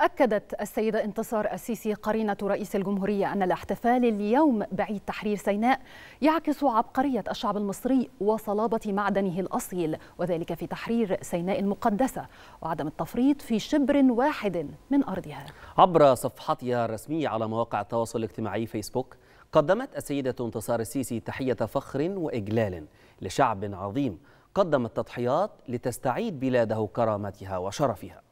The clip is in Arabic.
أكدت السيدة انتصار السيسي قرينة رئيس الجمهورية أن الاحتفال اليوم بعيد تحرير سيناء يعكس عبقرية الشعب المصري وصلابة معدنه الأصيل وذلك في تحرير سيناء المقدسة وعدم التفريط في شبر واحد من أرضها عبر صفحتها الرسمية على مواقع التواصل الاجتماعي فيسبوك قدمت السيدة انتصار السيسي تحية فخر وإجلال لشعب عظيم قدم التضحيات لتستعيد بلاده كرامتها وشرفها